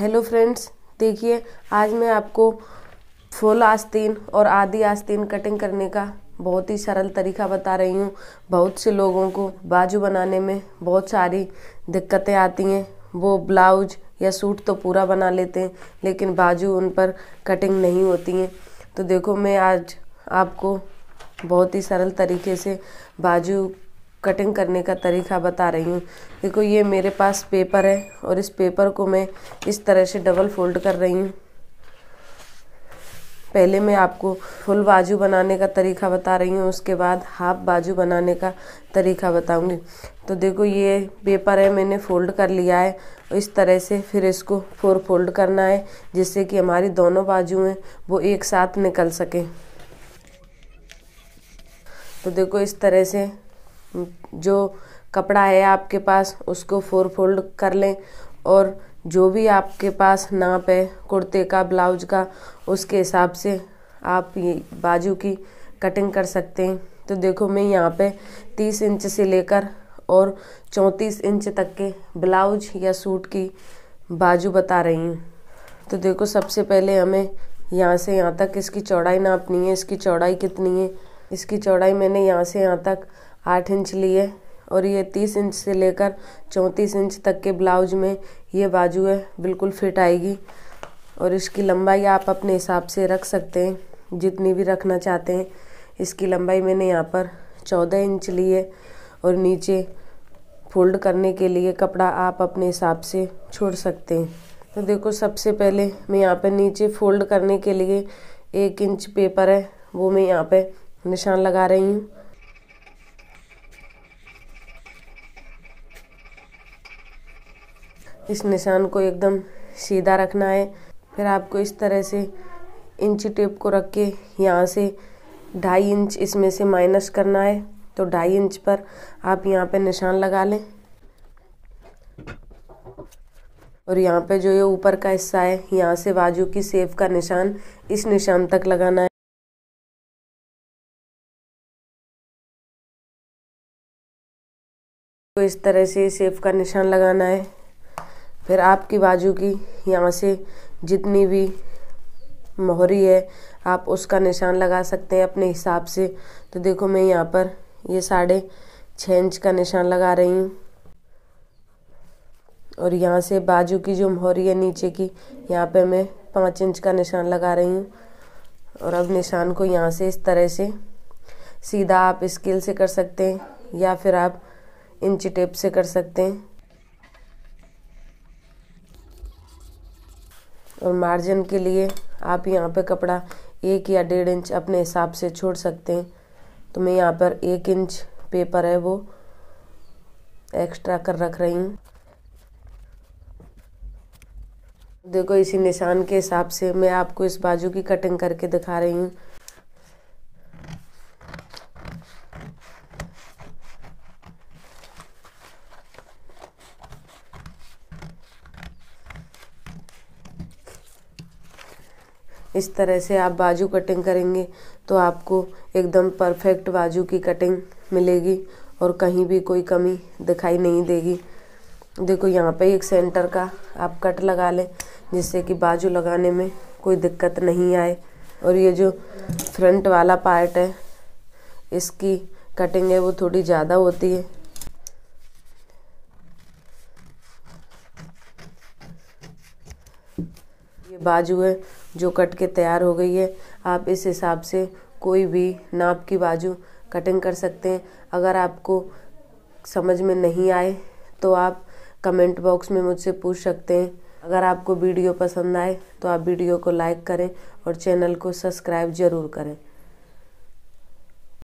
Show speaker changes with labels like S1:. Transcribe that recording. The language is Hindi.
S1: हेलो फ्रेंड्स देखिए आज मैं आपको फुल आस्तीन और आधी आस्तीन कटिंग करने का बहुत ही सरल तरीका बता रही हूँ बहुत से लोगों को बाजू बनाने में बहुत सारी दिक्कतें आती हैं वो ब्लाउज या सूट तो पूरा बना लेते हैं लेकिन बाजू उन पर कटिंग नहीं होती हैं तो देखो मैं आज आपको बहुत ही सरल तरीके से बाजू कटिंग करने का तरीका बता रही हूँ देखो ये मेरे पास पेपर है और इस पेपर को मैं इस तरह से डबल फोल्ड कर रही हूँ पहले मैं आपको फुल बाजू बनाने का तरीका बता रही हूँ उसके बाद हाफ बाजू बनाने का तरीका बताऊँगी तो देखो ये पेपर है मैंने फोल्ड कर लिया है इस तरह से फिर इसको फोर फोल्ड करना है जिससे कि हमारी दोनों बाजू हैं वो एक साथ निकल सकें तो देखो इस तरह से जो कपड़ा है आपके पास उसको फोर फोल्ड कर लें और जो भी आपके पास नाप है कुर्ते का ब्लाउज का उसके हिसाब से आप ये बाजू की कटिंग कर सकते हैं तो देखो मैं यहाँ पे तीस इंच से लेकर और चौंतीस इंच तक के ब्लाउज या सूट की बाजू बता रही हूँ तो देखो सबसे पहले हमें यहाँ से यहाँ तक इसकी चौड़ाई नापनी है इसकी चौड़ाई कितनी है इसकी चौड़ाई मैंने यहाँ से यहाँ तक आठ इंच लिए और ये तीस इंच से लेकर चौंतीस इंच तक के ब्लाउज में ये बाजू है बिल्कुल फिट आएगी और इसकी लंबाई आप अपने हिसाब से रख सकते हैं जितनी भी रखना चाहते हैं इसकी लंबाई मैंने यहाँ पर चौदह इंच ली है और नीचे फोल्ड करने के लिए कपड़ा आप अपने हिसाब से छोड़ सकते हैं तो देखो सबसे पहले मैं यहाँ पर नीचे फोल्ड करने के लिए एक इंच पेपर है वो मैं यहाँ पर निशान लगा रही हूँ इस निशान को एकदम सीधा रखना है फिर आपको इस तरह से इंची टेप को रख के यहाँ से ढाई इंच इसमें से माइनस करना है तो ढाई इंच पर आप यहाँ पे निशान लगा लें और यहाँ पे जो ये ऊपर का हिस्सा है यहाँ से बाजू की सेफ का निशान इस निशान तक लगाना है तो इस तरह से सेफ का निशान लगाना है फिर आपकी बाजू की यहाँ से जितनी भी मोहरी है आप उसका निशान लगा सकते हैं अपने हिसाब से तो देखो मैं यहाँ पर ये साढ़े छः इंच का निशान लगा रही हूँ और यहाँ से बाजू की जो मोहरी है नीचे की यहाँ पे मैं पाँच इंच का निशान लगा रही हूँ और अब निशान को यहाँ से इस तरह से सीधा आप स्केल से कर सकते हैं या फिर आप इंची टेप से कर सकते हैं और मार्जिन के लिए आप यहाँ पे कपड़ा एक या डेढ़ इंच अपने हिसाब से छोड़ सकते हैं तो मैं यहाँ पर एक इंच पेपर है वो एक्स्ट्रा कर रख रही हूँ देखो इसी निशान के हिसाब से मैं आपको इस बाजू की कटिंग करके दिखा रही हूँ इस तरह से आप बाजू कटिंग करेंगे तो आपको एकदम परफेक्ट बाजू की कटिंग मिलेगी और कहीं भी कोई कमी दिखाई नहीं देगी देखो यहाँ पे एक सेंटर का आप कट लगा लें जिससे कि बाजू लगाने में कोई दिक्कत नहीं आए और ये जो फ्रंट वाला पार्ट है इसकी कटिंग है वो थोड़ी ज़्यादा होती है ये बाजू है जो कट के तैयार हो गई है आप इस हिसाब से कोई भी नाप की बाजू कटिंग कर सकते हैं अगर आपको समझ में नहीं आए तो आप कमेंट बॉक्स में मुझसे पूछ सकते हैं अगर आपको वीडियो पसंद आए तो आप वीडियो को लाइक करें और चैनल को सब्सक्राइब ज़रूर करें